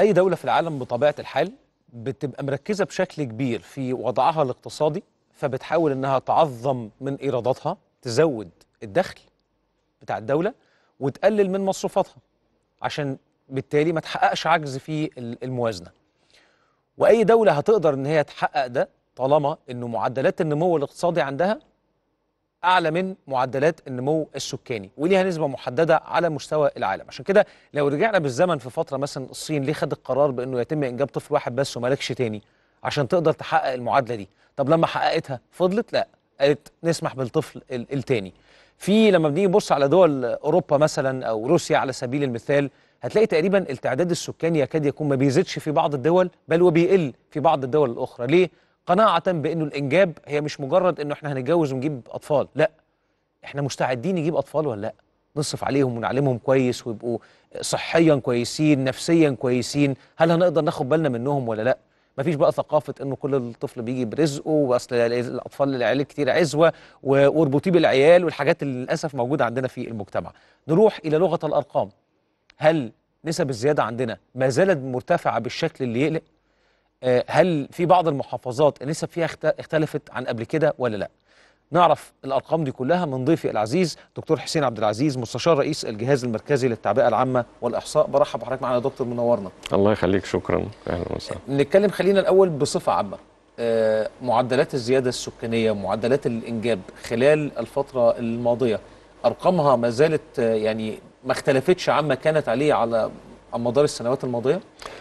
أي دولة في العالم بطبيعة الحال بتبقى مركزة بشكل كبير في وضعها الاقتصادي فبتحاول إنها تعظم من إيراداتها تزود الدخل بتاع الدولة وتقلل من مصروفاتها عشان بالتالي ما تحققش عجز في الموازنة وأي دولة هتقدر إن هي تحقق ده طالما إنه معدلات النمو الاقتصادي عندها اعلى من معدلات النمو السكاني وليها نسبه محدده على مستوى العالم عشان كده لو رجعنا بالزمن في فتره مثلا الصين ليه خدت القرار بانه يتم انجاب طفل واحد بس ومالكش تاني عشان تقدر تحقق المعادله دي طب لما حققتها فضلت لا قالت نسمح بالطفل التاني في لما بنيجي نبص على دول اوروبا مثلا او روسيا على سبيل المثال هتلاقي تقريبا التعداد السكاني يكاد يكون ما بيزيدش في بعض الدول بل وبيقل في بعض الدول الاخرى ليه قناعة بأنه الإنجاب هي مش مجرد أنه إحنا هنتجوز ونجيب أطفال لا إحنا مستعدين نجيب أطفال ولا لأ نصرف عليهم ونعلمهم كويس ويبقوا صحيا كويسين نفسيا كويسين هل هنقدر ناخد بالنا منهم ولا لا مفيش بقى ثقافة انه كل الطفل بيجي برزقه واصل الاطفال العيال كتير عزوة واربطيه بالعيال والحاجات اللي للاسف موجودة عندنا في المجتمع نروح الى لغة الارقام هل نسب الزيادة عندنا ما زالت مرتفعة بالشكل اللي يقلق آه، هل في بعض المحافظات النسب فيها اختلفت عن قبل كده ولا لا نعرف الارقام دي كلها من ضيفي العزيز دكتور حسين عبد العزيز مستشار رئيس الجهاز المركزي للتعبئه العامه والاحصاء برحب بحضرتك معانا يا دكتور منورنا الله يخليك شكرا اهلا وسهلا آه، نتكلم خلينا الاول بصفه عامه آه، معدلات الزياده السكانيه معدلات الانجاب خلال الفتره الماضيه ارقامها ما زالت يعني ما اختلفتش عما كانت عليه على عن مدار السنوات الماضيه؟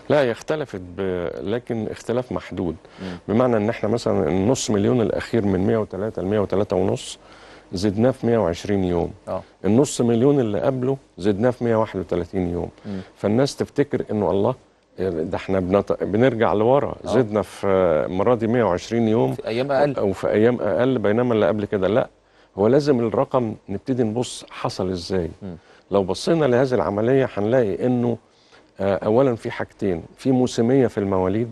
لا هي اختلفت ب... لكن اختلاف محدود مم. بمعنى ان احنا مثلا النص مليون الاخير من 103 ل 103 ونص زدناه في 120 يوم آه. النص مليون اللي قبله زدناه في 131 يوم مم. فالناس تفتكر انه الله ده احنا بنط... بنرجع لورا آه. زدنا في المره دي 120 يوم في ايام اقل او في ايام اقل بينما اللي قبل كده لا هو لازم الرقم نبتدي نبص حصل ازاي مم. لو بصينا لهذه العمليه هنلاقي انه آه، اولا في حاجتين في موسميه في المواليد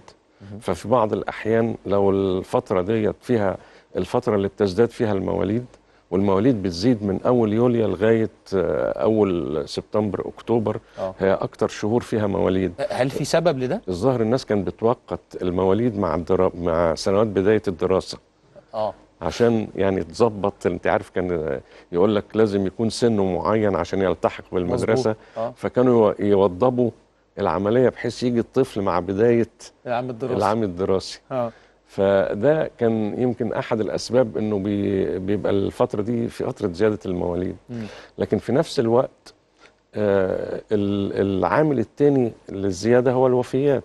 ففي بعض الاحيان لو الفتره ديت فيها الفتره اللي بتزداد فيها المواليد والمواليد بتزيد من اول يوليا لغايه آه، اول سبتمبر اكتوبر أوه. هي اكتر شهور فيها مواليد هل في سبب لده الظاهر الناس كانت بتوقت المواليد مع الدرا... مع سنوات بدايه الدراسه اه عشان يعني تظبط انت عارف كان يقول لك لازم يكون سنه معين عشان يلتحق بالمدرسه آه. فكانوا يوضبوا العمليه بحيث يجي الطفل مع بدايه العام الدراسي العام الدراسي اه فده كان يمكن احد الاسباب انه بي بيبقى الفتره دي في فتره زياده المواليد لكن في نفس الوقت آه العامل الثاني للزياده هو الوفيات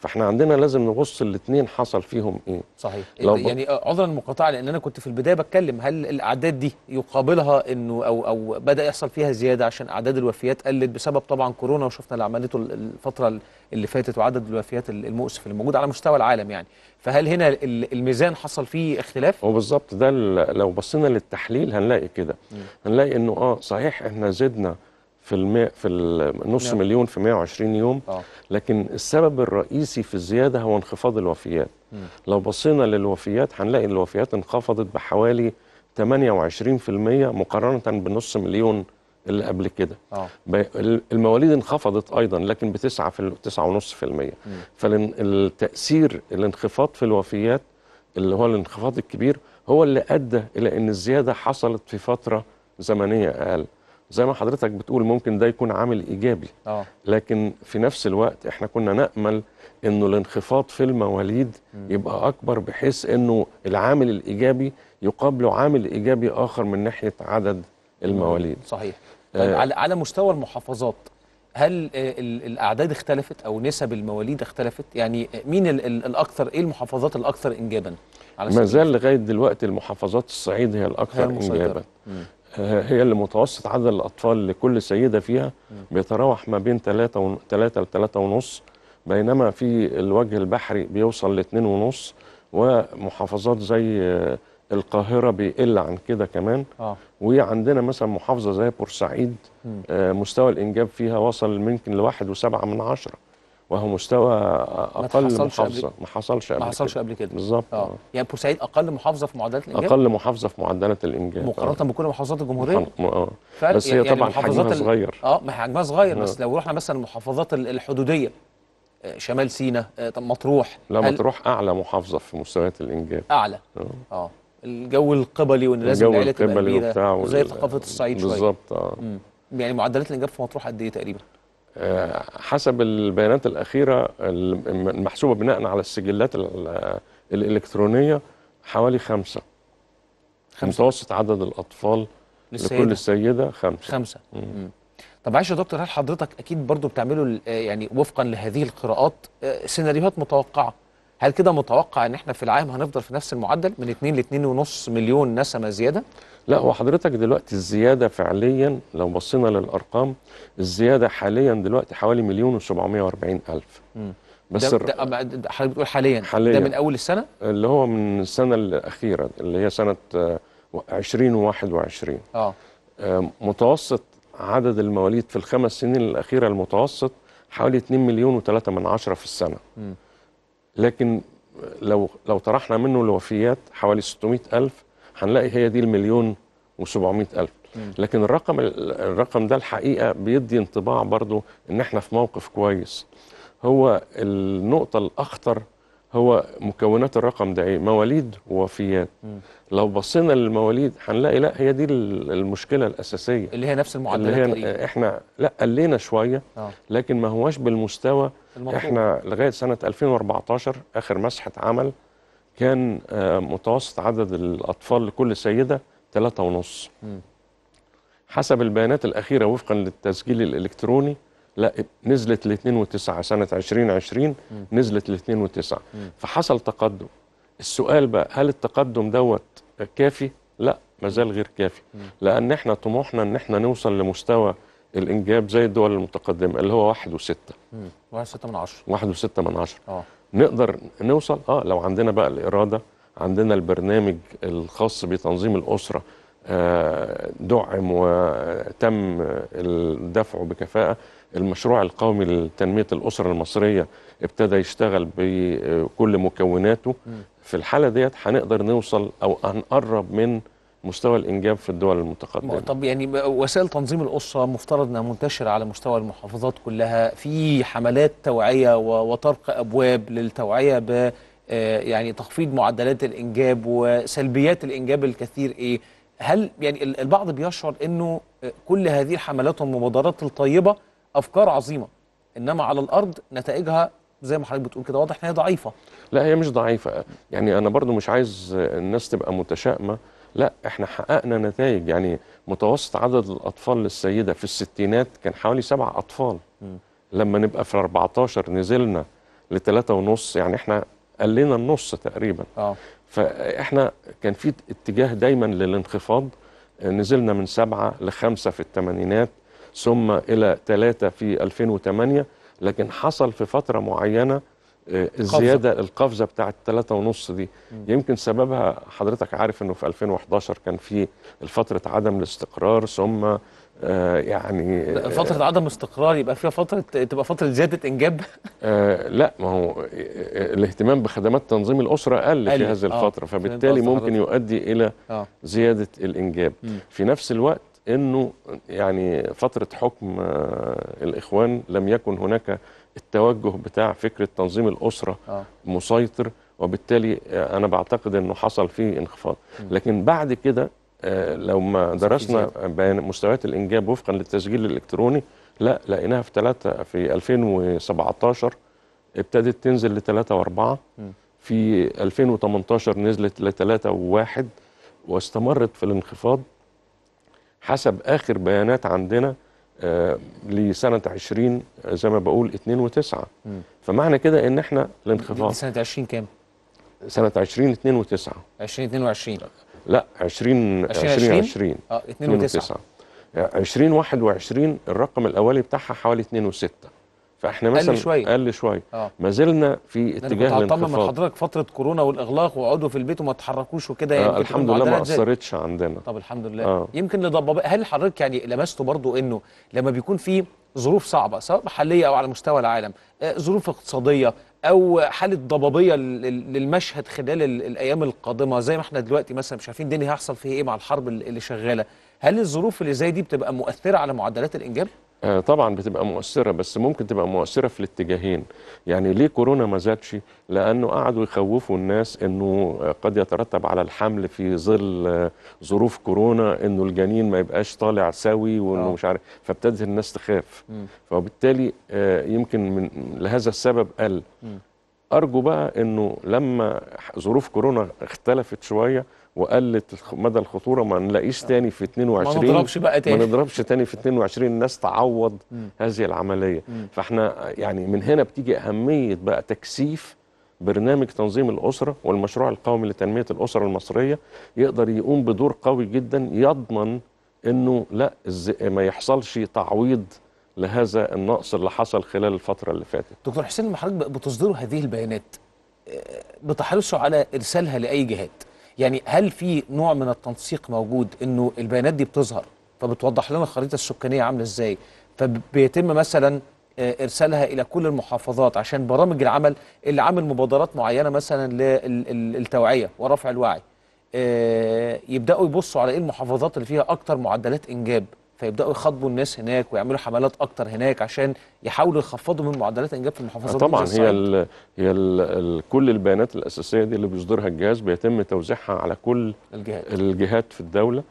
فاحنا عندنا لازم نبص الاثنين حصل فيهم ايه صحيح لو يعني عذرا المقاطعه لان انا كنت في البدايه بتكلم هل الاعداد دي يقابلها انه او او بدا يحصل فيها زياده عشان اعداد الوفيات قلت بسبب طبعا كورونا وشفنا اللي عملته الفتره اللي فاتت وعدد الوفيات المؤسف اللي موجود على مستوى العالم يعني فهل هنا الميزان حصل فيه اختلاف هو بالظبط ده لو بصينا للتحليل هنلاقي كده هنلاقي انه اه صحيح احنا زدنا في الم... في النص نعم. مليون في 120 يوم آه. لكن السبب الرئيسي في الزياده هو انخفاض الوفيات مم. لو بصينا للوفيات هنلاقي الوفيات انخفضت بحوالي 28% مقارنه بنص مليون اللي قبل كده آه. المواليد انخفضت ايضا لكن ب 9 في 9.5% فالتاثير الانخفاض في الوفيات اللي هو الانخفاض الكبير هو اللي ادى الى ان الزياده حصلت في فتره زمنيه اقل زي ما حضرتك بتقول ممكن ده يكون عامل ايجابي أوه. لكن في نفس الوقت احنا كنا نامل انه الانخفاض في المواليد م. يبقى اكبر بحيث انه العامل الايجابي يقابله عامل ايجابي اخر من ناحيه عدد المواليد صحيح آه طيب، على مستوى المحافظات هل الاعداد اختلفت او نسب المواليد اختلفت يعني مين الاكثر ايه المحافظات الاكثر انجابا ما زال لغايه دلوقتي المحافظات الصعيد هي الاكثر انجابا هي اللي متوسط عدد الأطفال لكل سيدة فيها بيتراوح ما بين 3 و 3 ل 3 ونص بينما في الوجه البحري بيوصل ل 2 ونص ومحافظات زي آه، القاهرة بيقل عن كده كمان آه. وعندنا مثلا محافظة زي بورسعيد آه مستوى الإنجاب فيها وصل ممكن لواحد وسبعة من عشرة وهو مستوى اقل ما محافظه قبل... ما حصلش قبل ما حصلش قبل كده, كده. بالظبط اه يعني بورسعيد اقل محافظه في معدلات الانجاب اقل محافظه في معدلات الانجاب مقارنه آه. بكل محافظات الجمهوريه اه فعلا بس هي يعني طبعا آه، حجمها صغير اه ما حجمها صغير بس لو رحنا مثلا المحافظات الحدوديه آه، شمال سينا طب مطروح لا هل... مطروح اعلى محافظه في مستويات الانجاب اعلى اه, الجو القبلي وان لازم الجو القبلي وبتاع زي ثقافه الصعيد شويه بالظبط اه يعني معدلات الانجاب في مطروح قد ايه تقريبا؟ آه، حسب البيانات الأخيرة المحسوبة بناء على السجلات الإلكترونية حوالي خمسة, خمسة. متوسط عدد الأطفال للسيدة. لكل سيدة خمسة خمسة طب عايش يا دكتور هل حضرتك أكيد برضو بتعملوا يعني وفقا لهذه القراءات آه، سيناريوهات متوقعة هل كده متوقع ان احنا في العام هنفضل في نفس المعدل من 2 ل 2.5 مليون نسمه زياده؟ لا هو حضرتك دلوقتي الزياده فعليا لو بصينا للارقام الزياده حاليا دلوقتي حوالي مليون و740 الف بس ده, ده حضرتك بتقول حاليا, حاليا ده من اول السنه؟ اللي هو من السنه الاخيره اللي هي سنه 2021 آه،, آه. اه متوسط عدد المواليد في الخمس سنين الاخيره المتوسط حوالي 2 مليون و3 من عشرة في السنه م. لكن لو لو طرحنا منه الوفيات حوالي 600 ألف هنلاقي هي دي المليون و700 ألف لكن الرقم الرقم ده الحقيقة بيدي انطباع برضو إن إحنا في موقف كويس هو النقطة الأخطر هو مكونات الرقم ده ايه مواليد ووفيات لو بصينا للمواليد هنلاقي لا هي دي المشكله الاساسيه اللي هي نفس المعدلات اللي هي آه، احنا لا قلينا شويه آه. لكن ما هواش بالمستوى المطلوب. احنا لغايه سنه 2014 اخر مسحه عمل كان آه، متوسط عدد الاطفال لكل سيده ثلاثة ونص حسب البيانات الاخيره وفقا للتسجيل الالكتروني لا نزلت ل 2.9 سنه 2020 نزلت ل 2.9 فحصل تقدم السؤال بقى هل التقدم دوت كافي لا ما زال غير كافي لان احنا طموحنا ان احنا نوصل لمستوى الانجاب زي الدول المتقدمه اللي هو 1.6 1.6 واحد من 10 واحد من 10 اه نقدر نوصل اه لو عندنا بقى الاراده عندنا البرنامج الخاص بتنظيم الاسره آه، دعم وتم الدفع بكفاءه المشروع القومي لتنمية الأسرة المصرية ابتدى يشتغل بكل مكوناته في الحالة ديت هنقدر نوصل أو هنقرب من مستوى الانجاب في الدول المتقدمه طب يعني وسائل تنظيم الاسره مفترض انها منتشره على مستوى المحافظات كلها في حملات توعيه وطرق ابواب للتوعيه ب آه، يعني تخفيض معدلات الانجاب وسلبيات الانجاب الكثير ايه هل يعني البعض بيشعر انه كل هذه الحملات والمبادرات الطيبه افكار عظيمه انما على الارض نتائجها زي ما حضرتك بتقول كده واضح ان هي ضعيفه لا هي مش ضعيفه يعني انا برضو مش عايز الناس تبقى متشائمه لا احنا حققنا نتائج يعني متوسط عدد الاطفال للسيده في الستينات كان حوالي سبع اطفال م. لما نبقى في 14 نزلنا لثلاثة ونص يعني احنا قلنا النص تقريبا آه. فاحنا كان في اتجاه دايما للانخفاض نزلنا من سبعة لخمسة في الثمانينات ثم إلى ثلاثة في 2008 لكن حصل في فترة معينة الزيادة آه، القفزة بتاعت ونص دي يمكن سببها حضرتك عارف انه في 2011 كان في فترة عدم الاستقرار ثم آه، يعني آه، فترة عدم استقرار يبقى فيها فترة تبقى فترة زيادة إنجاب؟ آه لا ما هو الاهتمام بخدمات تنظيم الأسرة قل, قل. في هذه الفترة آه. فبالتالي ممكن يؤدي إلى آه. زيادة الإنجاب م. في نفس الوقت انه يعني فتره حكم آه، الاخوان لم يكن هناك التوجه بتاع فكره تنظيم الاسره آه. مسيطر وبالتالي آه، انا بعتقد انه حصل فيه انخفاض لكن بعد كده آه، لو ما درسنا بيان مستويات الانجاب وفقا للتسجيل الالكتروني لا لقيناها في 3 في 2017 ابتدت تنزل ل 3 و4 في 2018 نزلت ل 3 و1 واستمرت في الانخفاض حسب اخر بيانات عندنا آه، لسنه 20 آه، زي ما بقول 2 و9 فمعنى كده ان احنا الانخفاض سنه 20 كام؟ سنه 20 2 و9 2022 لا 20 2020 اه 2 و9 2021 الرقم الاولي بتاعها حوالي 2 و6 فاحنا مثلا قل شويه قل شويه اه. ما زلنا في يعني اتجاه الانخفاض من حضرتك فتره كورونا والاغلاق وقعدوا في البيت وما تحركوش وكده آه الحمد لله ما اثرتش عندنا طب الحمد لله آه. يمكن لضباب هل حضرتك يعني لمسته برضو انه لما بيكون في ظروف صعبه سواء محليه او على مستوى العالم آه ظروف اقتصاديه او حاله ضبابيه للمشهد خلال الايام القادمه زي ما احنا دلوقتي مثلا مش عارفين الدنيا هيحصل فيها ايه مع الحرب اللي شغاله هل الظروف اللي زي دي بتبقى مؤثره على معدلات الانجاب آه، طبعا بتبقى مؤثرة بس ممكن تبقى مؤثرة في الاتجاهين يعني ليه كورونا ما زادش لأنه قعدوا يخوفوا الناس أنه آه، قد يترتب على الحمل في ظل آه، ظروف كورونا أنه الجنين ما يبقاش طالع سوي وأنه أوه. مش عارف فابتدت الناس تخاف وبالتالي فبالتالي يمكن من لهذا السبب قل أرجو بقى أنه لما ظروف كورونا اختلفت شوية وقلت مدى الخطوره ما نلاقيش آه. تاني في 22 ما نضربش بقى تاني ما نضربش تاني في 22 الناس تعوض هذه العمليه فاحنا يعني من هنا بتيجي اهميه بقى تكثيف برنامج تنظيم الاسره والمشروع القومي لتنميه الاسره المصريه يقدر يقوم بدور قوي جدا يضمن انه لا ما يحصلش تعويض لهذا النقص اللي حصل خلال الفتره اللي فاتت. دكتور حسين لما حضرتك بتصدروا هذه البيانات آه، بتحرصوا على ارسالها لاي جهات؟ يعني هل في نوع من التنسيق موجود انه البيانات دي بتظهر فبتوضح لنا الخريطه السكانيه عامله ازاي فبيتم مثلا آه، ارسالها الى كل المحافظات عشان برامج العمل اللي عامل مبادرات معينه مثلا للتوعيه ورفع الوعي آه، يبداوا يبصوا على ايه المحافظات اللي فيها اكتر معدلات انجاب فيبداوا يخاطبوا الناس هناك ويعملوا حملات اكتر هناك عشان يحاولوا يخفضوا من معدلات انجاب في المحافظات طبعا هي الـ هي الـ كل البيانات الاساسيه دي اللي بيصدرها الجهاز بيتم توزيعها على كل الجهات الجهات في الدوله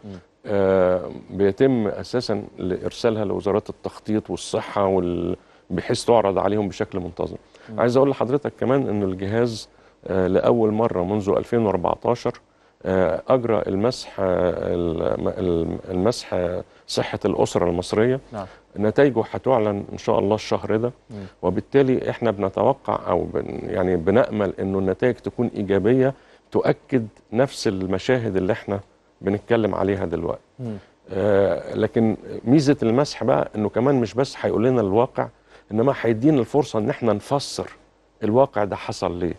آه بيتم اساسا لارسالها لوزارات التخطيط والصحه وال بحيث تعرض عليهم بشكل منتظم. عايز اقول لحضرتك كمان ان الجهاز آه، لاول مره منذ 2014 آه، اجرى المسح آه، المسح صحه الاسره المصريه نعم. نتائجه هتعلن ان شاء الله الشهر ده وبالتالي احنا بنتوقع او بن يعني بنامل انه النتائج تكون ايجابيه تؤكد نفس المشاهد اللي احنا بنتكلم عليها دلوقتي آه لكن ميزه المسح بقى انه كمان مش بس هيقول لنا الواقع انما هيدينا الفرصه ان احنا نفسر الواقع ده حصل ليه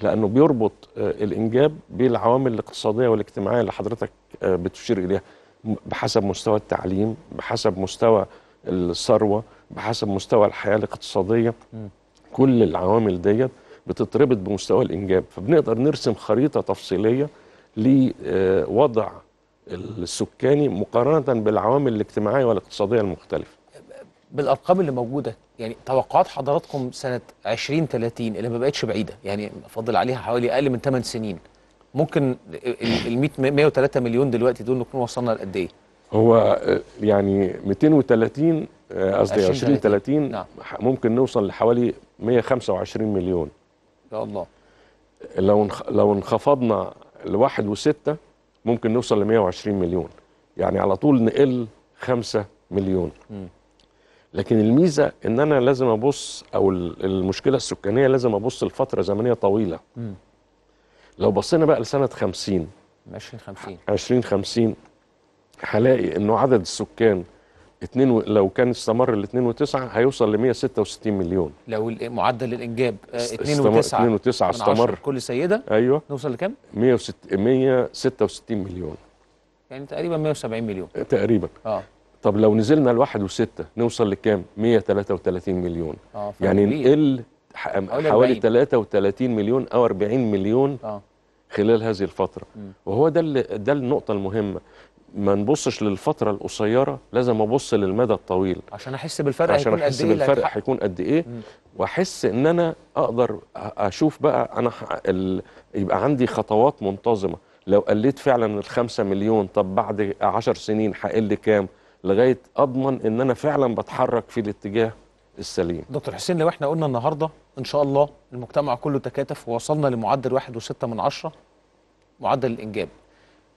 لانه بيربط آه، الانجاب بالعوامل الاقتصاديه والاجتماعيه اللي حضرتك آه، بتشير اليها بحسب مستوى التعليم بحسب مستوى الثروه بحسب مستوى الحياه الاقتصاديه كل العوامل ديت بتتربط بمستوى الانجاب فبنقدر نرسم خريطه تفصيليه لوضع آه، السكاني مقارنه بالعوامل الاجتماعيه والاقتصاديه المختلفه بالارقام اللي موجوده يعني توقعات حضراتكم سنه 2030 اللي ما بقتش بعيده يعني فاضل عليها حوالي اقل من 8 سنين ممكن ال 100 103 مليون دلوقتي دول نكون وصلنا لقد ايه؟ هو آه، يعني 230 آه، قصدي 2030 نعم. ممكن نوصل لحوالي 125 مليون يا الله لو لو انخفضنا و6 ممكن نوصل ل 120 مليون يعني على طول نقل 5 مليون م. لكن الميزه ان انا لازم ابص او المشكله السكانيه لازم ابص لفتره زمنيه طويله م. لو بصينا بقى لسنه 50 2050 2050 هلاقي انه عدد السكان اتنين و... لو كان استمر ال 2 و9 هيوصل ل 166 مليون لو معدل الانجاب 2 و9 2 و9 استمر كل سيده ايوه نوصل لكام 166 مليون يعني تقريبا 170 مليون تقريبا اه طب لو نزلنا لواحد وستة نوصل لكام 133 مليون آه يعني نقل حوالي 33 مليون او 40 مليون آه. خلال هذه الفتره م. وهو ده اللي ده النقطه المهمه ما نبصش للفتره القصيره لازم ابص للمدى الطويل عشان احس بالفرق عشان احس إيه، بالفرق هيكون قد ايه واحس ان انا اقدر اشوف بقى انا ال... يبقى عندي خطوات منتظمه لو قليت فعلا الخمسة مليون طب بعد عشر سنين هقل كام لغايه اضمن ان انا فعلا بتحرك في الاتجاه السليم. دكتور حسين لو احنا قلنا النهارده ان شاء الله المجتمع كله تكاتف ووصلنا لمعدل 1.6 من عشرة معدل الانجاب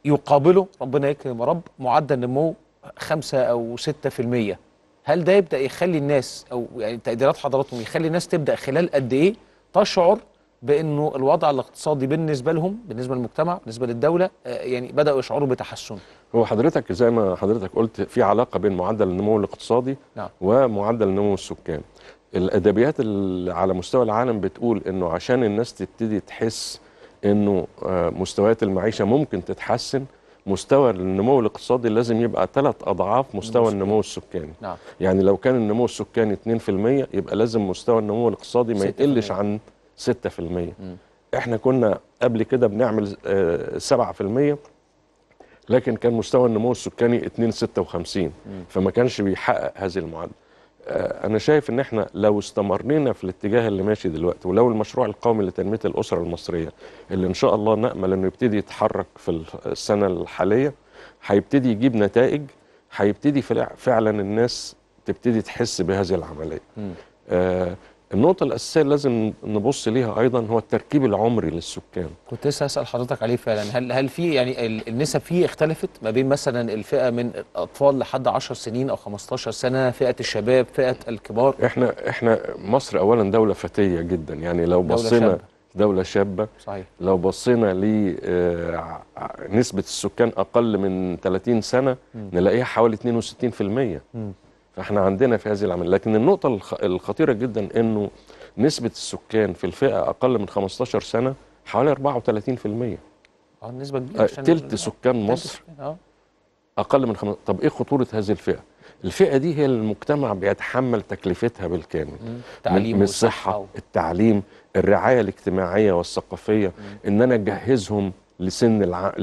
يقابله ربنا يكرم يا رب معدل نمو 5 او 6% هل ده يبدا يخلي الناس او يعني تقديرات حضراتهم يخلي الناس تبدا خلال قد ايه تشعر بانه الوضع الاقتصادي بالنسبه لهم بالنسبه للمجتمع بالنسبه للدوله آه، يعني بداوا يشعروا بتحسن هو حضرتك زي ما حضرتك قلت في علاقه بين معدل النمو الاقتصادي نعم. ومعدل نمو السكان الادبيات اللي على مستوى العالم بتقول انه عشان الناس تبتدي تحس انه آه، مستويات المعيشه ممكن تتحسن مستوى النمو الاقتصادي لازم يبقى ثلاث اضعاف مستوى مستوى. النمو السكاني نعم. يعني لو كان النمو السكاني 2% يبقى لازم مستوى النمو الاقتصادي ما يقلش عن 6% م. احنا كنا قبل كده بنعمل 7% آه، لكن كان مستوى النمو السكاني 2.56 فما كانش بيحقق هذه المعادله آه، انا شايف ان احنا لو استمرينا في الاتجاه اللي ماشي دلوقتي ولو المشروع القومي لتنميه الاسره المصريه اللي ان شاء الله نامل انه يبتدي يتحرك في السنه الحاليه هيبتدي يجيب نتائج هيبتدي فعلا الناس تبتدي تحس بهذه العمليه آه النقطة الأساسية لازم نبص ليها أيضا هو التركيب العمري للسكان. كنت لسه هسأل حضرتك عليه فعلا، هل هل في يعني النسب فيه اختلفت ما بين مثلا الفئة من أطفال لحد 10 سنين أو 15 سنة، فئة الشباب، فئة الكبار؟ احنا احنا مصر أولا دولة فتية جدا، يعني لو دولة بصينا شابة. دولة شابة صحيح لو بصينا لنسبة آه، السكان أقل من 30 سنة م. نلاقيها حوالي 62%. م. فاحنا عندنا في هذه العمليه لكن النقطه الخطيره جدا انه نسبه السكان في الفئه اقل من 15 سنه حوالي 34% اه النسبه كبيره آه، تلت سكان مصر آه. اقل من خم... طب ايه خطوره هذه الفئه الفئه دي هي اللي المجتمع بيتحمل تكلفتها بالكامل تعليم من الصحه أو. التعليم الرعايه الاجتماعيه والثقافيه مم. ان انا اجهزهم لسن الع...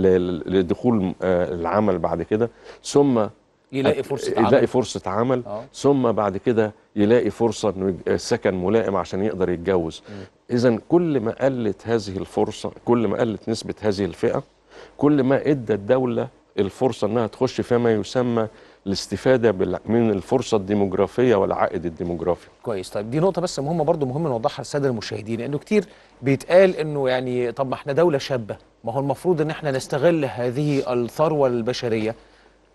لدخول آه، العمل بعد كده ثم يلاقي فرصه عمل يلاقي فرصه عمل أوه. ثم بعد كده يلاقي فرصه انه سكن ملائم عشان يقدر يتجوز اذا كل ما قلت هذه الفرصه كل ما قلت نسبه هذه الفئه كل ما ادى الدوله الفرصه انها تخش فيما يسمى الاستفاده من الفرصه الديموغرافيه والعائد الديموغرافي. كويس طيب دي نقطه بس مهمه برضو مهم نوضحها للساده المشاهدين لانه كتير بيتقال انه يعني طب ما احنا دوله شابه ما هو المفروض ان احنا نستغل هذه الثروه البشريه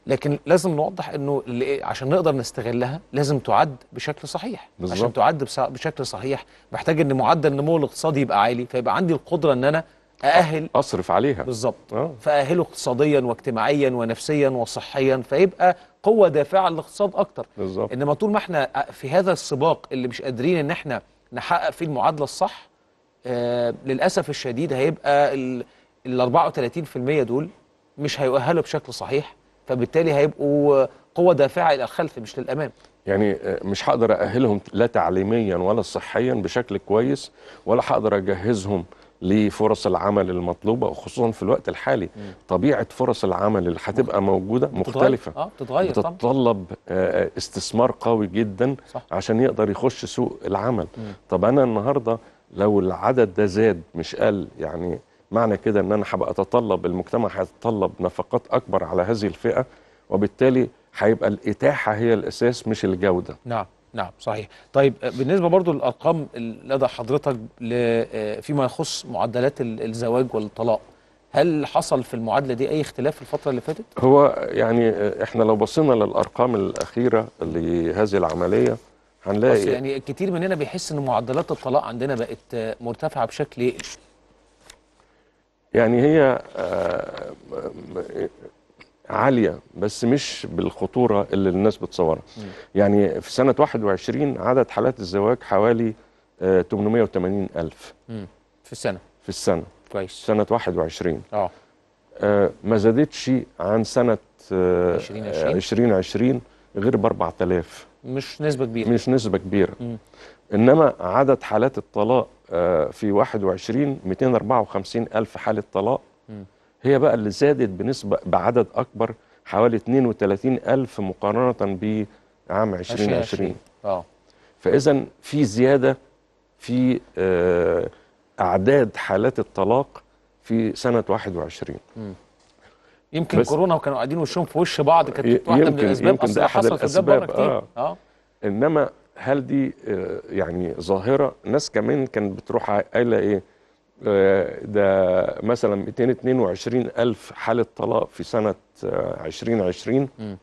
لكن لازم نوضح انه إيه، عشان نقدر نستغلها لازم تعد بشكل صحيح بالزبط. عشان تعد بشكل صحيح محتاج ان معدل النمو الاقتصادي يبقى عالي فيبقى عندي القدره ان انا ااهل اصرف عليها بالظبط آه. فاهله اقتصاديا واجتماعيا ونفسيا وصحيا فيبقى قوه دافعه للاقتصاد اكتر بالزبط. انما طول ما احنا في هذا السباق اللي مش قادرين ان احنا نحقق فيه المعادله الصح آه للاسف الشديد هيبقى ال 34% دول مش هيؤهلوا بشكل صحيح فبالتالي هيبقوا قوه دافعه الى الخلف مش للامام يعني مش هقدر أأهلهم لا تعليميا ولا صحيا بشكل كويس ولا هقدر أجهزهم لفرص العمل المطلوبة وخصوصا في الوقت الحالي مم. طبيعة فرص العمل اللي هتبقى موجودة مختلفة اه بتتغير بتتطلب آه استثمار قوي جدا صح. عشان يقدر يخش سوق العمل مم. طب أنا النهاردة لو العدد ده زاد مش قل يعني معنى كده ان انا هبقى اتطلب المجتمع هيتطلب نفقات اكبر على هذه الفئه وبالتالي هيبقى الاتاحه هي الاساس مش الجوده نعم نعم صحيح طيب بالنسبه برضو للارقام لدى حضرتك آه، فيما يخص معدلات الزواج والطلاق هل حصل في المعادله دي اي اختلاف في الفتره اللي فاتت هو يعني آه، احنا لو بصينا للارقام الاخيره لهذه العمليه هنلاقي بس يعني كتير مننا بيحس ان معدلات الطلاق عندنا بقت مرتفعه بشكل يعني هي آه، عالية بس مش بالخطورة اللي الناس بتصورها يعني في سنة 21 عدد حالات الزواج حوالي 880 آه، ألف في السنة في السنة كويس سنة 21 آه. اه ما زادتش عن سنة 2020 2020 غير ب 4000 مش نسبة كبيرة مش نسبة كبيرة مم. إنما عدد حالات الطلاق في 21 254 ألف حالة طلاق هي بقى اللي زادت بنسبة بعدد أكبر حوالي 32 ألف مقارنة بعام 2020 اه فإذا في زيادة في آه، أعداد حالات الطلاق في سنة 21 يمكن كورونا وكانوا قاعدين وشهم في وش بعض كانت واحده من الاسباب اصلا حصل في الاسباب آه. كتير اه, آه. انما هل دي آه، يعني ظاهره ناس كمان كانت بتروح قايله ايه آه، ده مثلا 222 ألف حالة طلاق في سنة 2020 آه،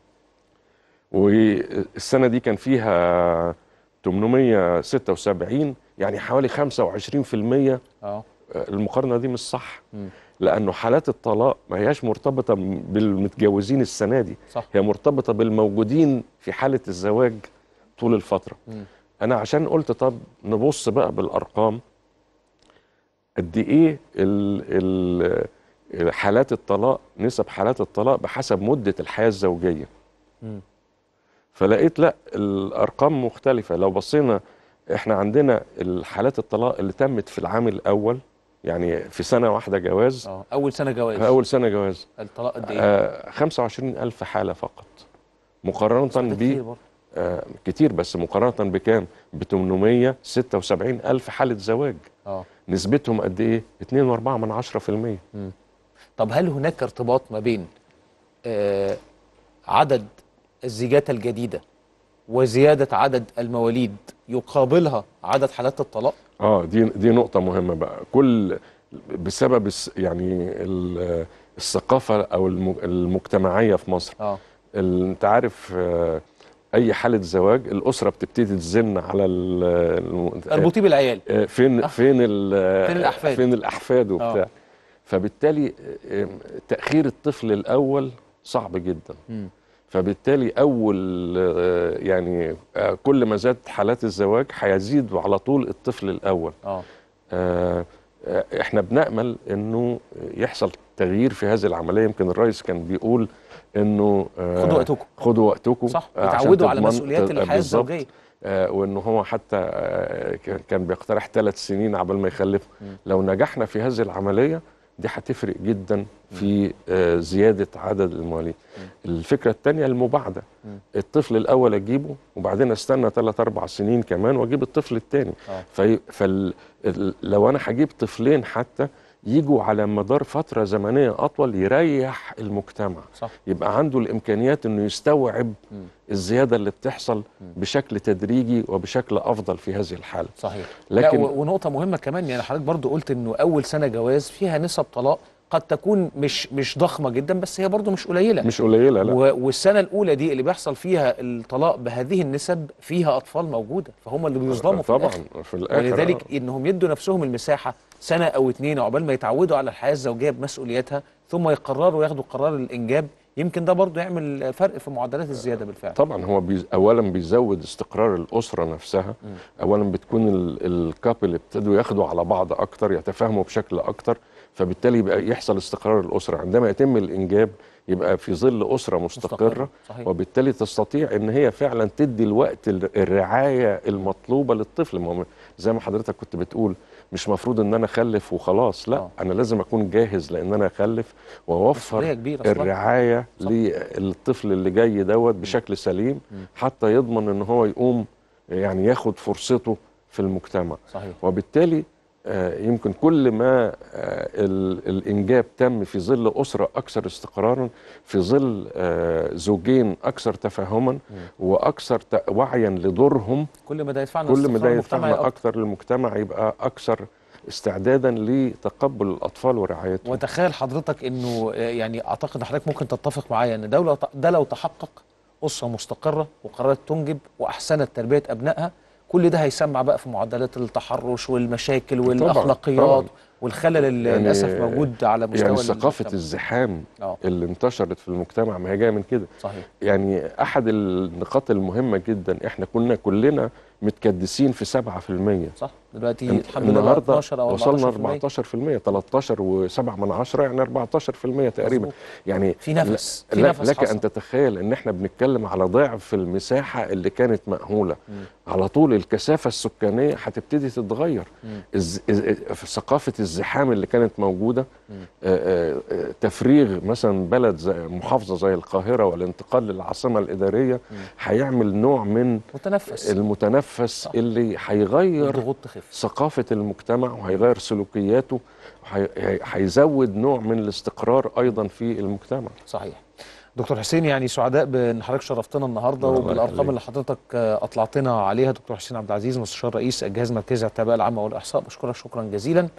والسنة دي كان فيها 876 يعني حوالي 25% المقارنة دي مش صح لأنه حالات الطلاق ما هياش مرتبطة بالمتجوزين السنة دي صح. هي مرتبطة بالموجودين في حالة الزواج طول الفتره م. انا عشان قلت طب نبص بقى بالارقام قد ايه ال ال حالات الطلاق نسب حالات الطلاق بحسب مده الحياه الزوجيه م. فلقيت لا الارقام مختلفه لو بصينا احنا عندنا حالات الطلاق اللي تمت في العام الاول يعني في سنه واحده جواز اه اول سنه جواز اول سنه جواز الطلاق قد ايه آه 25000 حاله فقط مقارنه ب كتير بس مقارنه بكام ب 876 الف حاله زواج اه نسبتهم قد ايه 2.4 من طب هل هناك ارتباط ما بين آه عدد الزيجات الجديده وزياده عدد المواليد يقابلها عدد حالات الطلاق اه دي دي نقطه مهمه بقى كل بسبب يعني الثقافه او المجتمعيه في مصر اه انت عارف آه اي حاله زواج الاسره بتبتدي تزن على المطيب بالعيال فين أه. فين فين الاحفاد فين الاحفاد آه. وبتاع أوه. فبالتالي آه، تاخير الطفل الاول صعب جدا م. فبالتالي اول آه، يعني كل ما زادت حالات الزواج هيزيد على طول الطفل الاول أوه. احنا بنامل انه يحصل تغيير في هذه العمليه يمكن الرئيس كان بيقول انه آه، خدوا وقتكم خدوا وقتكم صح آه، اتعودوا على مسؤوليات الحياه الزوجيه آه، وان هو حتى كان بيقترح ثلاث سنين قبل ما يخلف لو نجحنا في هذه العمليه دي هتفرق جدا في زياده عدد المواليد الفكره الثانيه المباعده الطفل الاول اجيبه وبعدين استنى ثلاث اربع سنين كمان واجيب الطفل الثاني فلو انا هجيب طفلين حتى يجوا على مدار فتره زمنيه اطول يريح المجتمع صح. يبقى عنده الامكانيات انه يستوعب م. الزياده اللي بتحصل م. بشكل تدريجي وبشكل افضل في هذه الحاله صحيح لكن لا ونقطه مهمه كمان يعني حضرتك برضو قلت انه اول سنه جواز فيها نسب طلاق قد تكون مش مش ضخمه جدا بس هي برضو مش قليله مش قليله لا والسنه الاولى دي اللي بيحصل فيها الطلاق بهذه النسب فيها اطفال موجوده فهم اللي بيظلموا طبعا في الاخر, في الآخر ولذلك آه. انهم يدوا نفسهم المساحه سنة أو اتنين عقبال ما يتعودوا على الحياة الزوجية بمسؤولياتها ثم يقرروا ياخدوا قرار الإنجاب يمكن ده برضه يعمل فرق في معدلات الزيادة بالفعل طبعا هو بيز أولا بيزود استقرار الأسرة نفسها م. أولا بتكون الكابل ابتدوا ياخدوا على بعض أكتر يتفاهموا بشكل أكتر فبالتالي يبقى يحصل استقرار الأسرة عندما يتم الإنجاب يبقى في ظل أسرة مستقرة, مستقر. صحيح. وبالتالي تستطيع أن هي فعلا تدي الوقت الرعاية المطلوبة للطفل زي ما حضرتك كنت بتقول مش مفروض ان انا اخلف وخلاص لا أوه. انا لازم اكون جاهز لان انا اخلف واوفر الرعايه للطفل اللي جاي دوت بشكل سليم حتى يضمن ان هو يقوم يعني ياخد فرصته في المجتمع صحيح. وبالتالي آه، يمكن كل ما آه، الإنجاب تم في ظل أسرة أكثر استقرارا في ظل آه، زوجين أكثر تفاهما وأكثر وعيا لدورهم كل ما ده يدفعنا كل ما ده يدفعنا أكثر للمجتمع يبقى أكثر استعدادا لتقبل الاطفال ورعايتهم وتخيل حضرتك انه يعني اعتقد حضرتك ممكن تتفق معايا ان ده لو ده لو تحقق اسره مستقره وقررت تنجب واحسنت تربيه ابنائها كل ده هيسمع بقى في معدلات التحرش والمشاكل والاخلاقيات طبعًا والخلل اللي يعني للاسف موجود على مستوى يعني ثقافه الزحام أوه. اللي انتشرت في المجتمع ما هي جايه من كده صحيح. يعني احد النقاط المهمه جدا احنا كنا كلنا متكدسين في 7% صح دلوقتي الحمد لله 12 او 14% وصلنا 14% 13 و7 من 10 يعني 14% تقريبا يعني في نفس في نفس لك حصل. ان تتخيل ان احنا بنتكلم على ضعف المساحه اللي كانت مأهوله م. على طول الكثافه السكانيه هتبتدي تتغير الز... ثقافه الزحام اللي كانت موجوده آآ آآ آه، آه، آه، تفريغ مثلا بلد زي محافظه زي القاهره والانتقال للعاصمه الاداريه هيعمل نوع من متنفس المتنفس المنفس اللي هيغير ثقافه المجتمع وهيغير سلوكياته هيزود نوع من الاستقرار ايضا في المجتمع صحيح دكتور حسين يعني سعداء بان حضرتك شرفتنا النهارده وبالارقام اللي حضرتك اطلعتنا عليها دكتور حسين عبد العزيز مستشار رئيس الجهاز المركزي على العامه والاحصاء بشكرك شكرا جزيلا